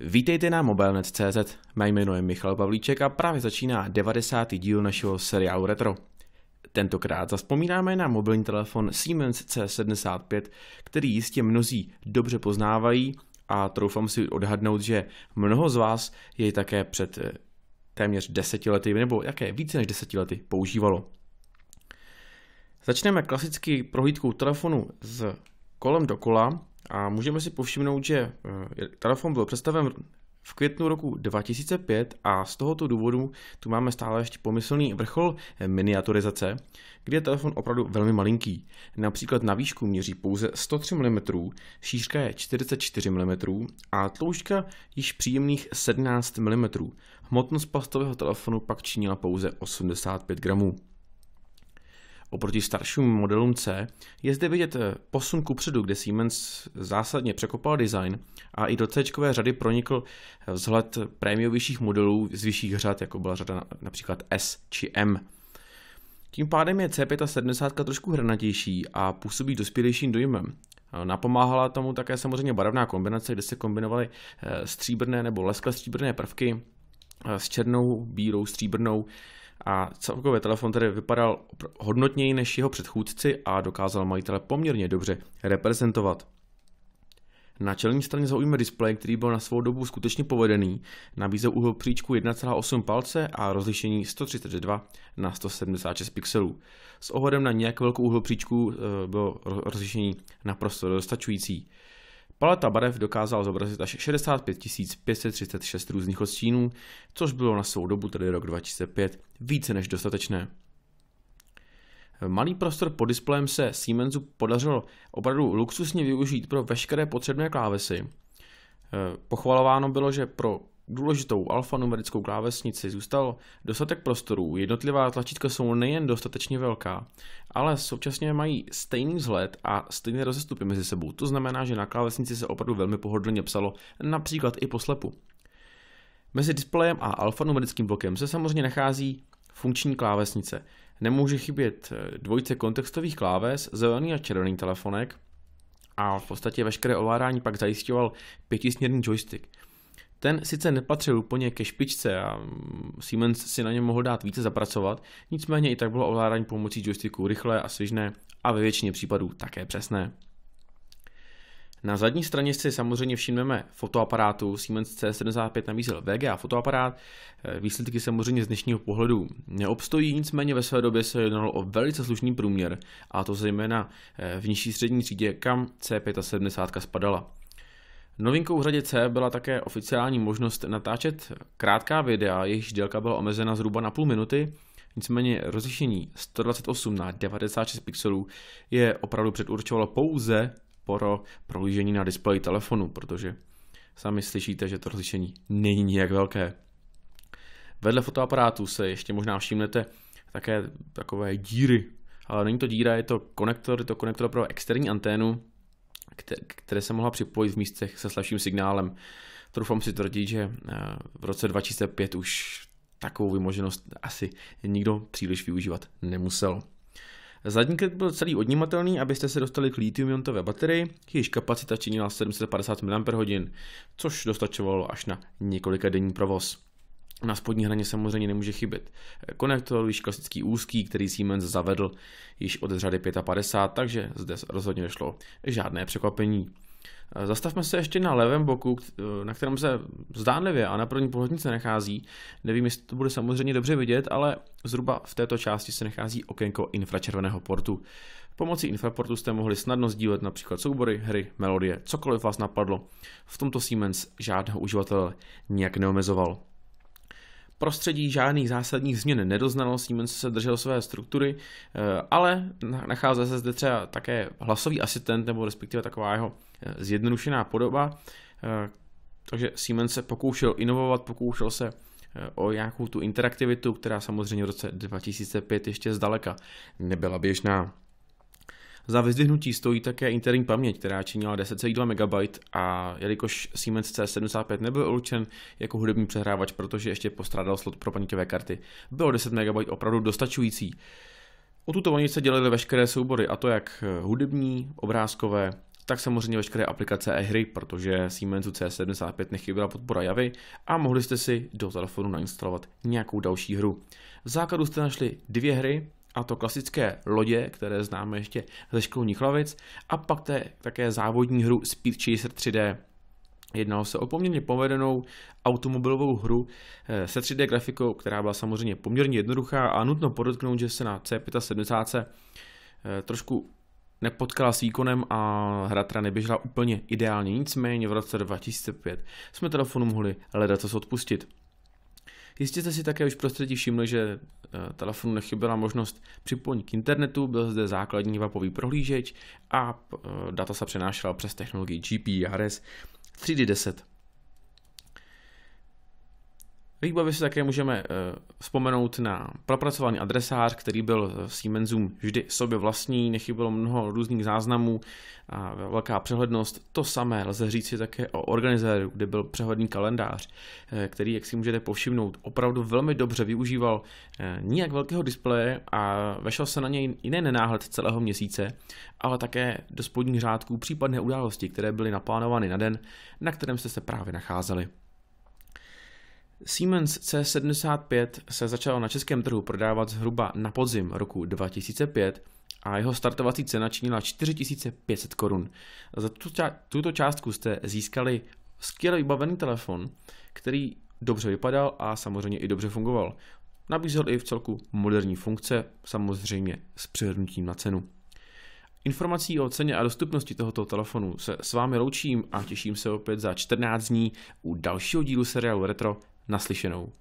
Vítejte na mobilnet.cz, mé jméno je Michal Pavlíček a právě začíná 90. díl našeho seriálu Retro. Tentokrát zaspomínáme na mobilní telefon Siemens C75, který jistě mnozí dobře poznávají a troufám si odhadnout, že mnoho z vás jej také před eh, téměř deseti lety, nebo jaké více než deseti lety používalo. Začneme klasicky prohlídkou telefonu z kolem do kola. A můžeme si povšimnout, že eh, telefon byl představen v květnu roku 2005 a z tohoto důvodu tu máme stále ještě pomyslný vrchol miniaturizace, kde je telefon opravdu velmi malinký. Například na výšku měří pouze 103 mm, šířka je 44 mm a tloušťka již příjemných 17 mm. Hmotnost plastového telefonu pak činila pouze 85 gramů. Oproti starším modelům C je zde vidět eh, posun předu, kde Siemens zásadně překopal design a i do C řady pronikl eh, vzhled prémiovějších modelů z vyšších řad, jako byla řada například S či M. Tím pádem je C75 trošku hranatější a působí dospělejším dojmem. Eh, napomáhala tomu také samozřejmě barevná kombinace, kde se kombinovaly stříbrné nebo leskle stříbrné prvky s černou, bílou, stříbrnou, a celkově telefon tedy vypadal hodnotněji než jeho předchůdci a dokázal majitele poměrně dobře reprezentovat. Na čelní straně zaujme displej, který byl na svou dobu skutečně povedený, nabízel úhel příčku 1,8 palce a rozlišení 132 na 176 pixelů. S ohledem na nějak velkou úhel příčku eh, bylo rozlišení naprosto dostačující. Paleta barev dokázala zobrazit až 65 536 různých odstínů, což bylo na svou dobu, tedy rok 2005, více než dostatečné. Malý prostor pod displejem se Siemensu podařilo opravdu luxusně využít pro veškeré potřebné klávesy. Eh, pochvalováno bylo, že pro důležitou alfanumerickou klávesnici zůstal dostatek prostorů. Jednotlivá tlačítka jsou nejen dostatečně velká, ale současně mají stejný vzhled a stejné rozestupy mezi sebou. To znamená, že na klávesnici se opravdu velmi pohodlně psalo, například i po slepu. Mezi displejem a alfanumerickým blokem se samozřejmě nachází funkční klávesnice. Nemůže chybět eh, dvojice kontextových kláves, zelený a červený telefonek a v podstatě veškeré ovládání pak zajišťoval pětisměrný joystick. Ten sice nepatřil úplně ke špičce a Siemens si na něm mohl dát více zapracovat, nicméně i tak bylo ovládání pomocí joysticku rychlé a svižné a ve většině případů také přesné. Na zadní straně si samozřejmě všimneme fotoaparátu. Siemens C75 nabízel VGA fotoaparát. Eh, výsledky samozřejmě z dnešního pohledu neobstojí, nicméně ve své době se jednalo o velice slušný průměr, a to zejména eh, v nižší střední třídě, kam C75 spadala. Novinkou v řadě C byla také oficiální možnost natáčet krátká videa, jejichž délka byla omezena zhruba na půl minuty, nicméně rozlišení 128 na 96 pixelů je opravdu předurčovalo pouze pro prohlížení na displeji telefonu, protože sami slyšíte, že to rozlišení není nijak velké. Vedle fotoaparátu se ještě možná všimnete také takové díry, ale není to díra, je to konektor, je to konektor pro externí anténu, které se mohla připojit v místech se slabším signálem. Troufám si tvrdit, že eh, v roce 2005 už takovou vymoženost asi nikdo příliš využívat nemusel. Zadní kryt byl celý odnímatelný, abyste se dostali k litium-iontové baterii, jejíž kapacita činila 750 mAh, což dostačovalo až na několika denní provoz na spodní hraně samozřejmě nemůže chybět. Konektor již klasický úzký, který Siemens zavedl již od řady 55, takže zde rozhodně nešlo žádné překvapení. Zastavme se ještě na levém boku, na kterém se zdánlivě a na první pohled nic nechází. Nevím, jestli to bude samozřejmě dobře vidět, ale zhruba v této části se nachází okénko infračerveného portu. Pomocí infraportu jste mohli snadno sdílet například soubory, hry, melodie, cokoliv vás napadlo. V tomto Siemens žádného uživatele nijak neomezoval prostředí žádných zásadních změn nedoznalo, Siemens se držel své struktury, eh, ale nacházel se zde třeba také hlasový asistent, nebo respektive taková jeho eh, zjednodušená podoba, eh, takže Siemens se pokoušel inovovat, pokoušel se o nějakou tu interaktivitu, která samozřejmě v roce 2005 ještě zdaleka nebyla běžná. Za vyzdvihnutí stojí také interní paměť, která činila 10,2 MB a jelikož Siemens C75 nebyl určen jako hudební přehrávač, protože ještě postrádal slot pro paměťové karty, bylo 10 MB opravdu dostačující. O tuto vanici se dělily veškeré soubory, a to jak hudební, obrázkové, tak samozřejmě veškeré aplikace e-hry, protože Siemensu C75 nechyběla podpora Javy a mohli jste si do telefonu nainstalovat nějakou další hru. V základu jste našli dvě hry, a to klasické lodě, které známe ještě ze školních lavic, a pak té, také závodní hru Speed Chaser 3D. Jednalo se o poměrně povedenou automobilovou hru eh, se 3D grafikou, která byla samozřejmě poměrně jednoduchá a nutno podotknout, že se na C75 eh, trošku nepotkala s výkonem a hra teda neběžela úplně ideálně, nicméně v roce 2005 jsme telefonu mohli hledat co odpustit. Jistě jste si také už prostředí všimli, že eh, telefonu nechyběla možnost připojení k internetu, byl zde základní webový prohlížeč a eh, data se přenášela přes technologii GPRS 3D10. Výbavě si také můžeme eh, vzpomenout na propracovaný adresář, který byl Siemensům vždy sobě vlastní, nechybilo mnoho různých záznamů a velká přehlednost. To samé lze říci také o organizéru, kde byl přehledný kalendář, eh, který, jak si můžete povšimnout, opravdu velmi dobře využíval eh, nijak velkého displeje a vešel se na něj i ne náhled celého měsíce, ale také do spodních řádků případné události, které byly naplánovány na den, na kterém jste se právě nacházeli. Siemens C75 se začal na českém trhu prodávat zhruba na podzim roku 2005 a jeho startovací cena činila 4500 korun. Za tuto částku jste získali skvěle vybavený telefon, který dobře vypadal a samozřejmě i dobře fungoval. Nabízel i v celku moderní funkce, samozřejmě s přihlednutím na cenu. Informací o ceně a dostupnosti tohoto telefonu se s vámi loučím a těším se opět za 14 dní u dalšího dílu seriálu Retro Naslyšenou.